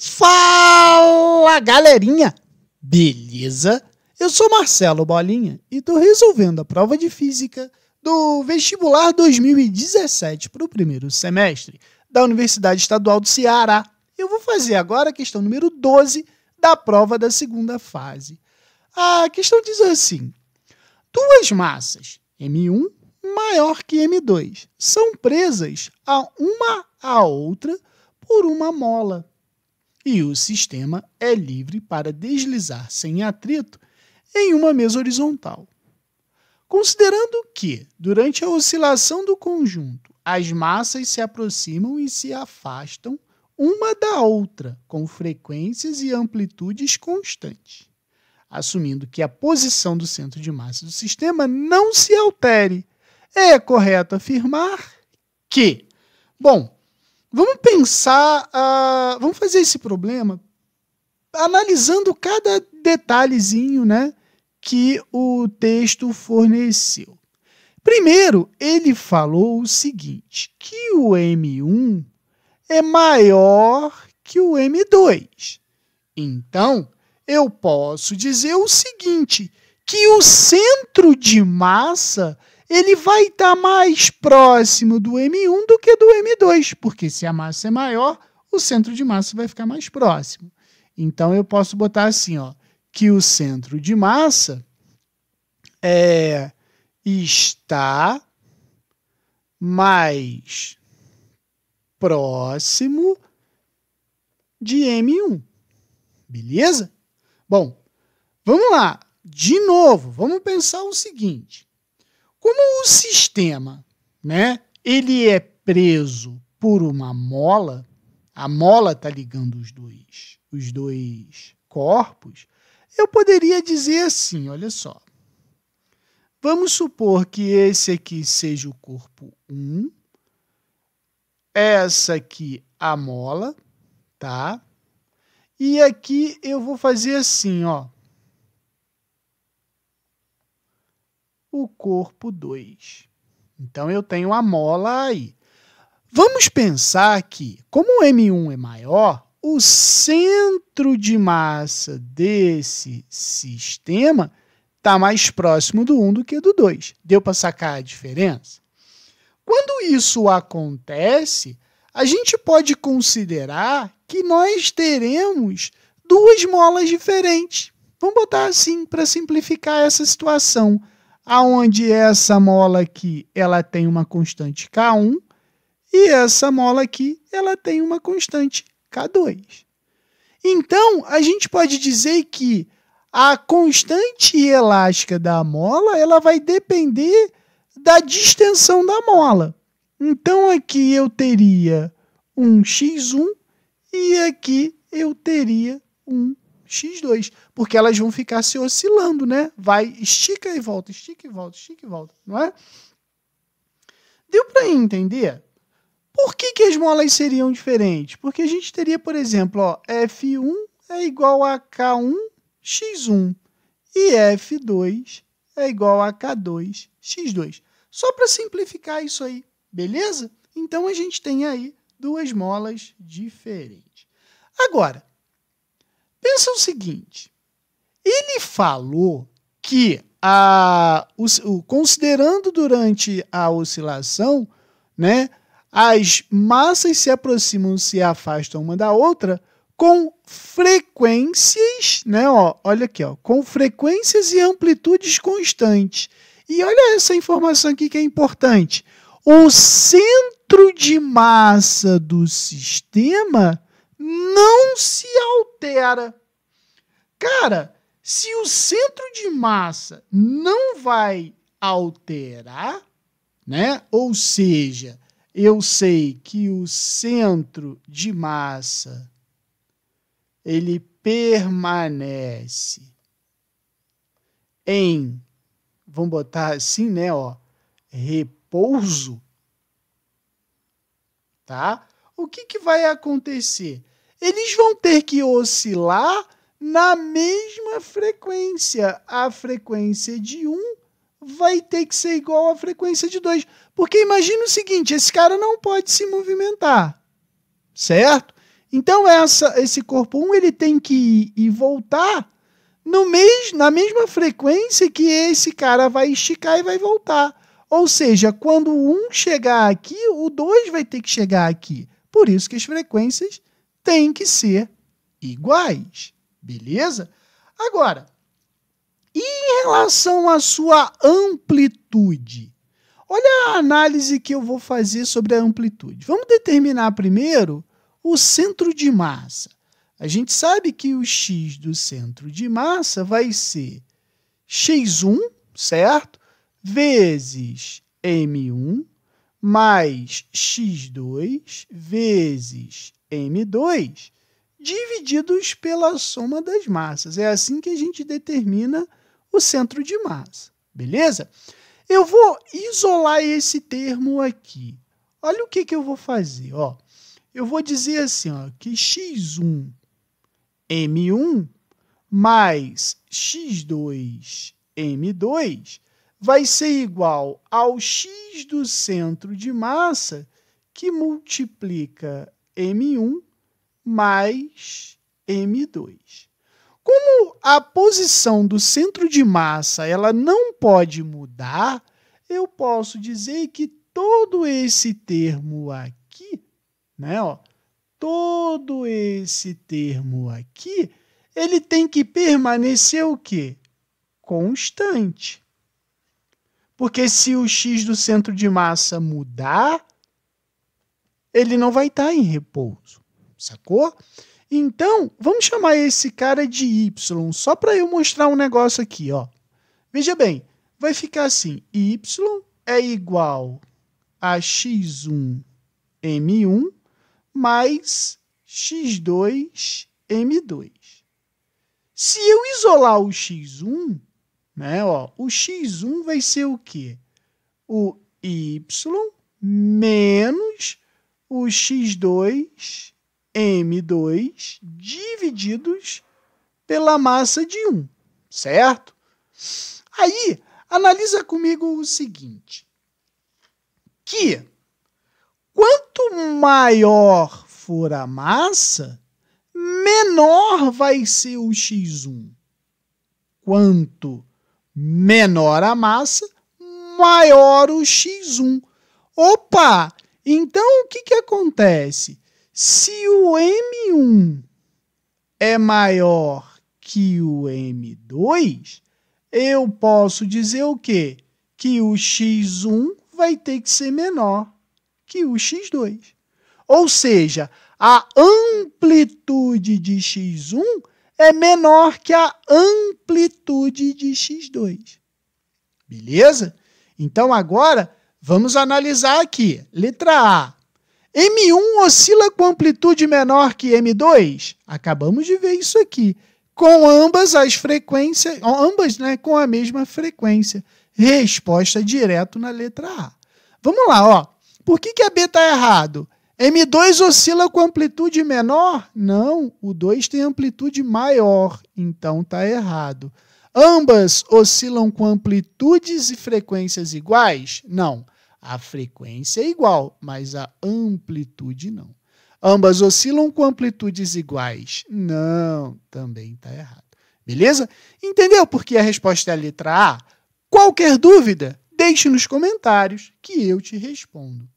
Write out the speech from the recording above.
Fala galerinha! Beleza? Eu sou Marcelo Bolinha e tô resolvendo a prova de física do vestibular 2017 para o primeiro semestre da Universidade Estadual do Ceará. Eu vou fazer agora a questão número 12 da prova da segunda fase. A questão diz assim: duas massas, M1 maior que M2, são presas a uma à outra por uma mola e o sistema é livre para deslizar sem atrito em uma mesa horizontal. Considerando que, durante a oscilação do conjunto, as massas se aproximam e se afastam uma da outra com frequências e amplitudes constantes, assumindo que a posição do centro de massa do sistema não se altere, é correto afirmar que, bom, Vamos pensar, uh, vamos fazer esse problema analisando cada detalhezinho, né, que o texto forneceu. Primeiro, ele falou o seguinte, que o M1 é maior que o M2. Então, eu posso dizer o seguinte, que o centro de massa ele vai estar tá mais próximo do M1 do que do M2, porque se a massa é maior, o centro de massa vai ficar mais próximo. Então eu posso botar assim, ó, que o centro de massa é está mais próximo de M1. Beleza? Bom, vamos lá. De novo, vamos pensar o seguinte. Como o sistema, né? Ele é preso por uma mola, a mola está ligando os dois, os dois corpos. Eu poderia dizer assim, olha só. Vamos supor que esse aqui seja o corpo 1, essa aqui a mola, tá? E aqui eu vou fazer assim, ó. o corpo 2. Então eu tenho a mola aí. Vamos pensar que, como o M1 é maior, o centro de massa desse sistema está mais próximo do 1 do que do 2. Deu para sacar a diferença? Quando isso acontece, a gente pode considerar que nós teremos duas molas diferentes. Vamos botar assim para simplificar essa situação aonde essa mola aqui ela tem uma constante K1 e essa mola aqui ela tem uma constante K2. Então, a gente pode dizer que a constante elástica da mola ela vai depender da distensão da mola. Então, aqui eu teria um x1 e aqui eu teria um x2, porque elas vão ficar se oscilando, né? Vai, estica e volta, estica e volta, estica e volta, não é? Deu para entender? Por que, que as molas seriam diferentes? Porque a gente teria, por exemplo, ó, F1 é igual a K1, X1 e F2 é igual a K2, X2. Só para simplificar isso aí, beleza? Então a gente tem aí duas molas diferentes. Agora, Pensa o seguinte: ele falou que a, o, considerando durante a oscilação, né, as massas se aproximam, se afastam uma da outra com frequências, né, ó, olha aqui, ó, com frequências e amplitudes constantes. E olha essa informação aqui que é importante. O centro de massa do sistema não se altera. Cara, se o centro de massa não vai alterar, né? Ou seja, eu sei que o centro de massa ele permanece em vamos botar assim, né, ó, repouso, tá? O que que vai acontecer? eles vão ter que oscilar na mesma frequência. A frequência de 1 um vai ter que ser igual à frequência de 2. Porque imagina o seguinte: esse cara não pode se movimentar, certo? Então essa, esse corpo 1 um, ele tem que ir e voltar no mes na mesma frequência que esse cara vai esticar e vai voltar. Ou seja, quando o 1 um chegar aqui, o 2 vai ter que chegar aqui. Por isso que as frequências têm que ser iguais, beleza? Agora, em relação à sua amplitude, olha a análise que eu vou fazer sobre a amplitude. Vamos determinar primeiro o centro de massa. A gente sabe que o x do centro de massa vai ser x1, certo? Vezes m1 mais x2 vezes m2 divididos pela soma das massas. É assim que a gente determina o centro de massa, beleza? Eu vou isolar esse termo aqui. Olha o que, que eu vou fazer, ó. Eu vou dizer assim, ó, que x1 m1 mais x2 m2 vai ser igual ao x do centro de massa que multiplica M1 mais M2. Como a posição do centro de massa ela não pode mudar, eu posso dizer que todo esse termo aqui, né, ó, todo esse termo aqui, ele tem que permanecer o quê? Constante. Porque se o x do centro de massa mudar, ele não vai estar tá em repouso, sacou? Então, vamos chamar esse cara de Y, só para eu mostrar um negócio aqui, ó. Veja bem, vai ficar assim, Y é igual a X1 M1 mais X2 M2. Se eu isolar o X1, né, ó, o X1 vai ser o quê? O Y menos o x2, m2 divididos pela massa de 1, certo? Aí, analisa comigo o seguinte: que quanto maior for a massa, menor vai ser o x1. Quanto menor a massa, maior o x1. Opa! Então, o que, que acontece? Se o M1 é maior que o M2, eu posso dizer o quê? Que o X1 vai ter que ser menor que o X2. Ou seja, a amplitude de X1 é menor que a amplitude de X2. Beleza? Então agora Vamos analisar aqui. Letra A. M1 oscila com amplitude menor que M2? Acabamos de ver isso aqui. Com ambas as frequências, ambas né, com a mesma frequência. Resposta direto na letra A. Vamos lá, ó. Por que, que a B está errado? M2 oscila com amplitude menor? Não, o 2 tem amplitude maior, então está errado. Ambas oscilam com amplitudes e frequências iguais? Não. A frequência é igual, mas a amplitude não. Ambas oscilam com amplitudes iguais? Não, também está errado. Beleza? Entendeu por que a resposta é a letra A? Qualquer dúvida, deixe nos comentários que eu te respondo.